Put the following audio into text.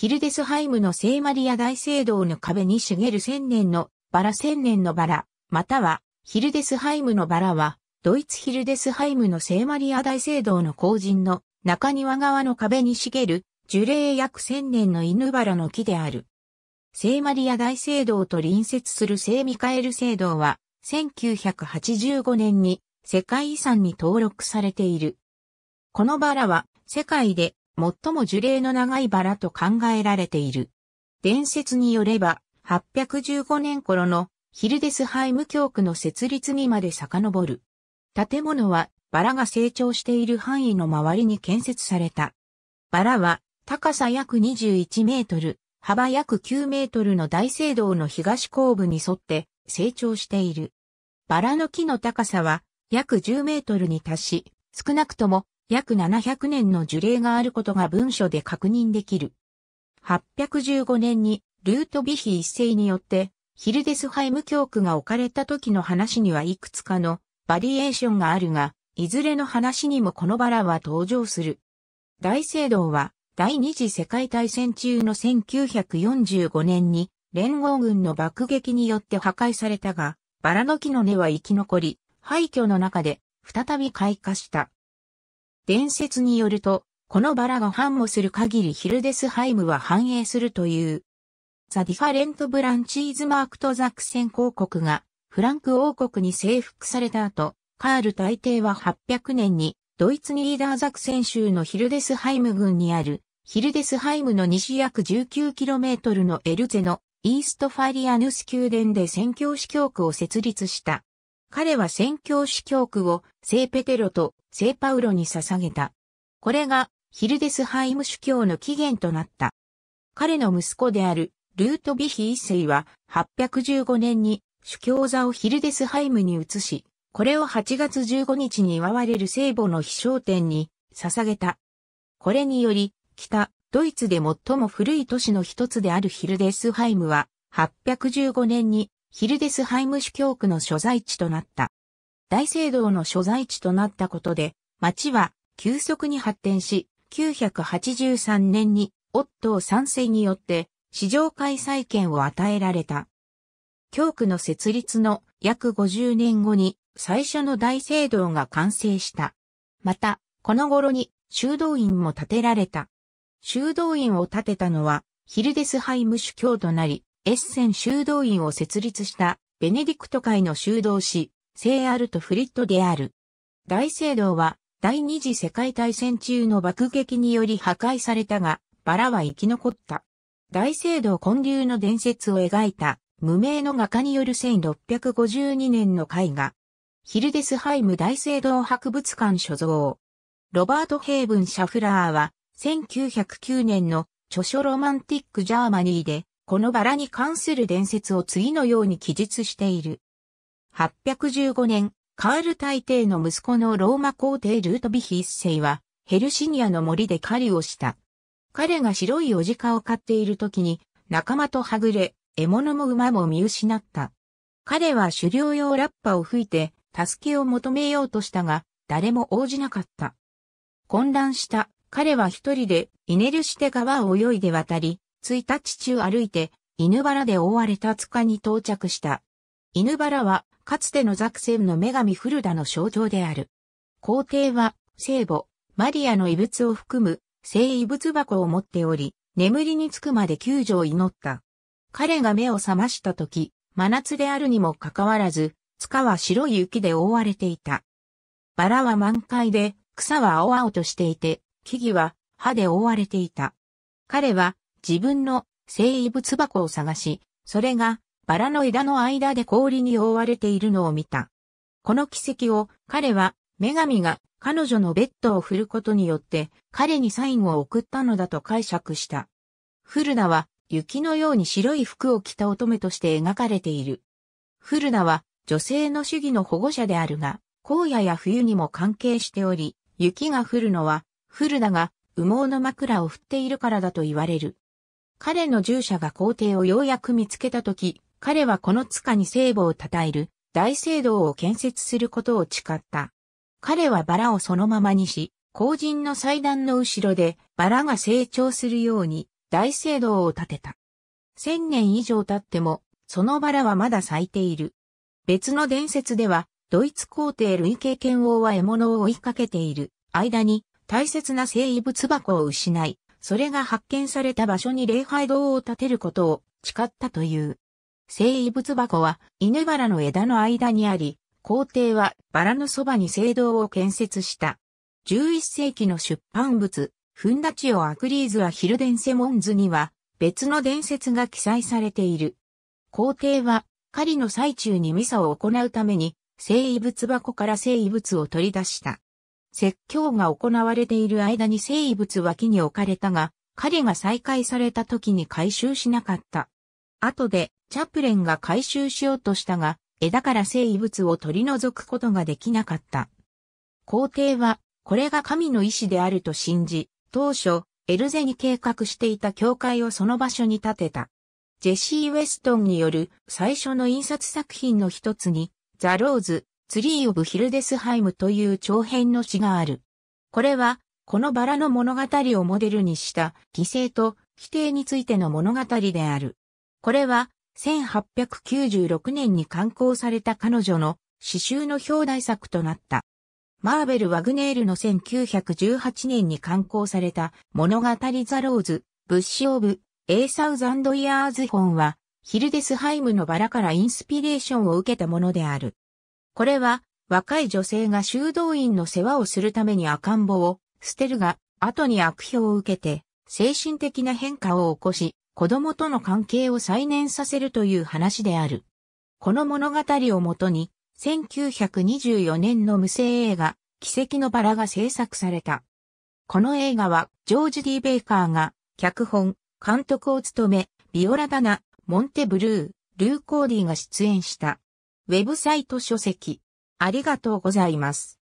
ヒルデスハイムの聖マリア大聖堂の壁に茂る千年のバラ千年のバラ、またはヒルデスハイムのバラは、ドイツヒルデスハイムの聖マリア大聖堂の後人の中庭側の壁に茂る樹齢約千年の犬バラの木である。聖マリア大聖堂と隣接する聖ミカエル聖堂は、1985年に世界遺産に登録されている。このバラは世界で最も樹齢の長いバラと考えられている。伝説によれば、815年頃のヒルデスハイム教区の設立にまで遡る。建物はバラが成長している範囲の周りに建設された。バラは高さ約21メートル、幅約9メートルの大聖堂の東後部に沿って成長している。バラの木の高さは約10メートルに達し、少なくとも約700年の樹齢があることが文書で確認できる。815年にルートビヒ一世によってヒルデスハイム教区が置かれた時の話にはいくつかのバリエーションがあるが、いずれの話にもこのバラは登場する。大聖堂は第二次世界大戦中の1945年に連合軍の爆撃によって破壊されたが、バラの木の根は生き残り、廃墟の中で再び開花した。伝説によると、このバラが繁茂する限りヒルデスハイムは繁栄するという。ザ・ディファレント・ブランチーズ・マークとザクセン公国がフランク王国に征服された後、カール大帝は800年にドイツにリーダーザクセン州のヒルデスハイム郡にあるヒルデスハイムの西約 19km のエルゼのイーストファリアヌス宮殿で宣教司教区を設立した。彼は宣教師教区を聖ペテロと聖パウロに捧げた。これがヒルデスハイム主教の起源となった。彼の息子であるルートビヒ一世は815年に主教座をヒルデスハイムに移し、これを8月15日に祝われる聖母の飛翔点に捧げた。これにより、北、ドイツで最も古い都市の一つであるヒルデスハイムは、815年にヒルデスハイム主教区の所在地となった。大聖堂の所在地となったことで、町は急速に発展し、983年にオットー三世によって市場開催権を与えられた。教区の設立の約50年後に最初の大聖堂が完成した。また、この頃に修道院も建てられた。修道院を建てたのはヒルデスハイム主教となり、エッセン修道院を設立したベネディクト会の修道士、聖アルト・フリットである。大聖堂は第二次世界大戦中の爆撃により破壊されたが、バラは生き残った。大聖堂建立の伝説を描いた無名の画家による1652年の絵画。ヒルデスハイム大聖堂博物館所蔵。ロバート・ヘイブン・シャフラーは1909年の著書ロマンティック・ジャーマニーでこのバラに関する伝説を次のように記述している。815年、カール大帝の息子のローマ皇帝ルートビヒ一世は、ヘルシニアの森で狩りをした。彼が白いオジカを飼っている時に、仲間とはぐれ、獲物も馬も見失った。彼は狩猟用ラッパを吹いて、助けを求めようとしたが、誰も応じなかった。混乱した、彼は一人で、イネルシテ川を泳いで渡り、1日中歩いて、犬原で覆われた塚に到着した。犬原は、かつてのザクセンの女神フルダの象徴である。皇帝は、聖母、マリアの遺物を含む、聖遺物箱を持っており、眠りにつくまで救助を祈った。彼が目を覚ました時、真夏であるにもかかわらず、塚は白い雪で覆われていた。バラは満開で、草は青々としていて、木々は葉で覆われていた。彼は自分の生遺物箱を探し、それがバラの枝の間で氷に覆われているのを見た。この奇跡を彼は女神が彼女のベッドを振ることによって彼にサインを送ったのだと解釈した。フルナは雪のように白い服を着た乙女として描かれている。フルナは女性の主義の保護者であるが、荒野や冬にも関係しており、雪が降るのはフルナが羽毛の枕を振っているからだと言われる。彼の従者が皇帝をようやく見つけたとき、彼はこの塚に聖母を称える大聖堂を建設することを誓った。彼はバラをそのままにし、後人の祭壇の後ろでバラが成長するように大聖堂を建てた。千年以上経っても、そのバラはまだ咲いている。別の伝説では、ドイツ皇帝類型剣王は獲物を追いかけている間に大切な生遺物箱を失い、それが発見された場所に礼拝堂を建てることを誓ったという。聖遺物箱は稲原の枝の間にあり、皇帝はバラのそばに聖堂を建設した。11世紀の出版物、フンダチオ・アクリーズはヒルデンセモンズには別の伝説が記載されている。皇帝は狩りの最中にミサを行うために聖遺物箱から聖遺物を取り出した。説教が行われている間に聖遺物脇に置かれたが、彼が再開された時に回収しなかった。後で、チャプレンが回収しようとしたが、枝から聖遺物を取り除くことができなかった。皇帝は、これが神の意志であると信じ、当初、エルゼに計画していた教会をその場所に建てた。ジェシー・ウェストンによる最初の印刷作品の一つに、ザ・ローズ、ツリー・オブ・ヒルデスハイムという長編の詩がある。これは、このバラの物語をモデルにした犠牲と否定についての物語である。これは、1896年に刊行された彼女の詩集の表題作となった。マーベル・ワグネールの1918年に刊行された物語ザ・ローズ、ブッシュ・オブ・エーサウザンド・イヤーズ・本は、ヒルデスハイムのバラからインスピレーションを受けたものである。これは、若い女性が修道院の世話をするために赤ん坊を捨てるが、後に悪評を受けて、精神的な変化を起こし、子供との関係を再燃させるという話である。この物語をもとに、1924年の無声映画、奇跡のバラが制作された。この映画は、ジョージ・ディ・ベイカーが、脚本、監督を務め、ビオラダナ、モンテ・ブルー、ルー・コーディが出演した。ウェブサイト書籍。ありがとうございます。